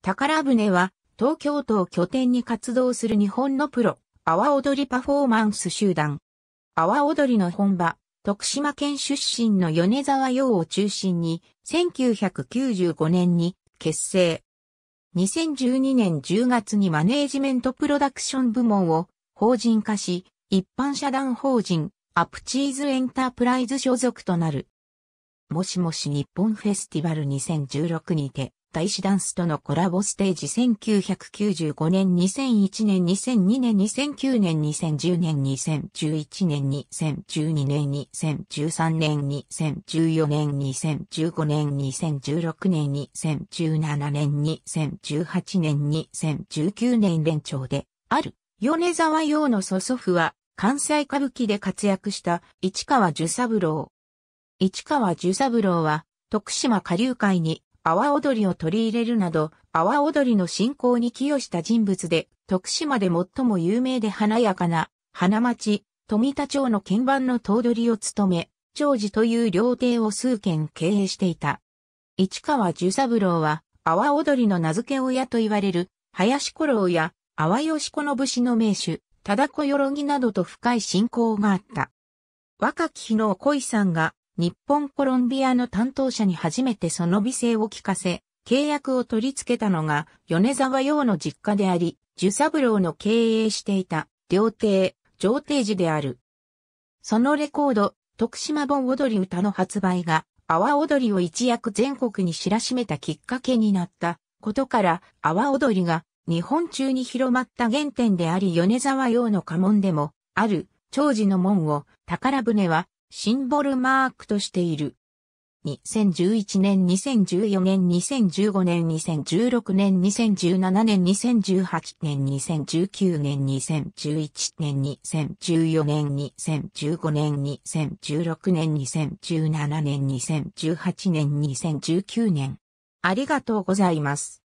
宝船は東京都を拠点に活動する日本のプロ、阿波踊りパフォーマンス集団。阿波踊りの本場、徳島県出身の米沢洋を中心に、1995年に結成。2012年10月にマネージメントプロダクション部門を法人化し、一般社団法人、アプチーズエンタープライズ所属となる。もしもし日本フェスティバル2016にて、った石ダンスとのコラボステージ1995年2001年2002年2009年2010年2011年2012年2013年2014年2015年2016年2017年2018年2019年連長である米沢洋の祖祖父は関西歌舞伎で活躍した市川十三郎。市川十三郎は徳島下流会に阿波踊りを取り入れるなど、阿波踊りの信仰に寄与した人物で、徳島で最も有名で華やかな、花町、富田町の鍵盤の頭取を務め、長寺という料亭を数軒経営していた。市川十三郎は、阿波踊りの名付け親と言われる、林五郎や、阿波吉子の武士の名手、忠子よろぎなどと深い信仰があった。若き日の小井さんが、日本コロンビアの担当者に初めてその美声を聞かせ、契約を取り付けたのが米沢洋の実家であり、寿三郎の経営していた料亭、上亭寺である。そのレコード、徳島盆踊り歌の発売が、阿波踊りを一躍全国に知らしめたきっかけになったことから、阿波踊りが日本中に広まった原点であり米沢洋の家紋でもある長寿の門を宝船はシンボルマークとしている。2011年、2014年、2015年、2016年、2017年、2018年、2019年、2011年、2014年、2015年、2016年、2017年、2018年、2019年。ありがとうございます。